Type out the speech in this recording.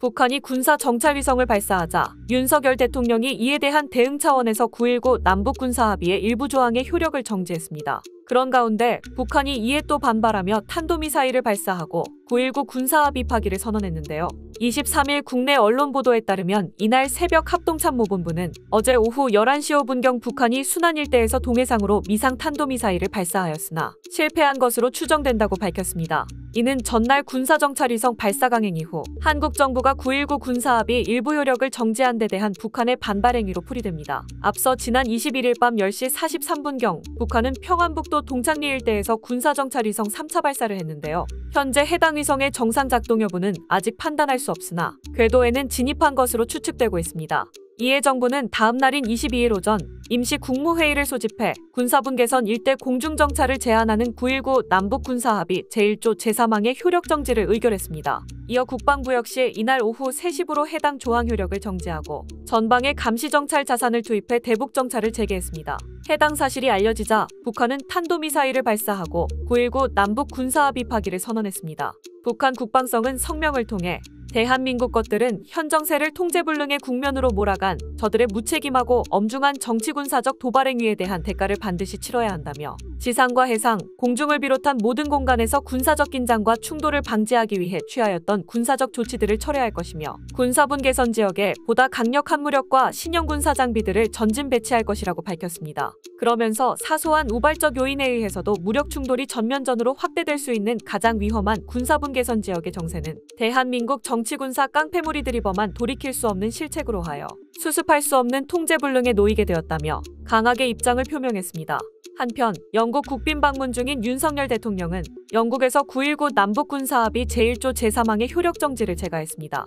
북한이 군사 정찰위성을 발사하자 윤석열 대통령이 이에 대한 대응 차원에서 9.19 남북군사합의의 일부 조항의 효력을 정지했습니다. 그런 가운데 북한이 이에 또 반발하며 탄도미사일을 발사하고 9.19 군사합의 파기를 선언했는데요. 23일 국내 언론 보도에 따르면 이날 새벽 합동참모본부는 어제 오후 11시 5분경 북한이 순안 일대에서 동해상으로 미상 탄도미사일을 발사하였으나 실패한 것으로 추정된다고 밝혔습니다. 이는 전날 군사정찰위성 발사강행 이후 한국 정부가 9.19 군사합의 일부 효력을 정지한 데 대한 북한의 반발 행위로 풀이됩니다. 앞서 지난 21일 밤 10시 43분경 북한은 평안북도 동창리 일대에서 군사정찰위성 3차 발사를 했는데요. 현재 해당 위성의 정상 작동 여부는 아직 판단할 수 없으나 궤도에는 진입한 것으로 추측되고 있습니다. 이에 정부는 다음 날인 22일 오전 임시 국무회의를 소집해 군사분 계선 일대 공중정찰을 제한하는 9.19 남북군사합의 제1조 제3항의 효력 정지를 의결했습니다. 이어 국방부 역시 이날 오후 3시부로 해당 조항 효력을 정지하고 전방에 감시정찰 자산을 투입해 대북정찰을 재개했습니다. 해당 사실이 알려지자 북한은 탄도미사일을 발사하고 9.19 남북군사합의 파기를 선언했습니다. 북한 국방성은 성명을 통해 대한민국 것들은 현 정세를 통제불능의 국면으로 몰아간 저들의 무책임하고 엄중한 정치군사적 도발 행위에 대한 대가를 반드시 치러야 한다며 지상과 해상, 공중을 비롯한 모든 공간에서 군사적 긴장과 충돌을 방지하기 위해 취하였던 군사적 조치들을 철회할 것이며 군사분 개선 지역에 보다 강력한 무력과 신형 군사 장비들을 전진 배치할 것이라고 밝혔습니다. 그러면서 사소한 우발적 요인에 의해서도 무력 충돌이 전면전으로 확대될 수 있는 가장 위험한 군사분 개선 지역의 정세는 대한민국 정치군사 깡패무리들이 범한 돌이킬 수 없는 실책으로 하여 수습할 수 없는 통제불능에 놓이게 되었다며 강하게 입장을 표명했습니다. 한편 영국 국빈 방문 중인 윤석열 대통령은 영국에서 9.19 남북 군사합의 제1조 제3항의 효력 정지를 제거했습니다.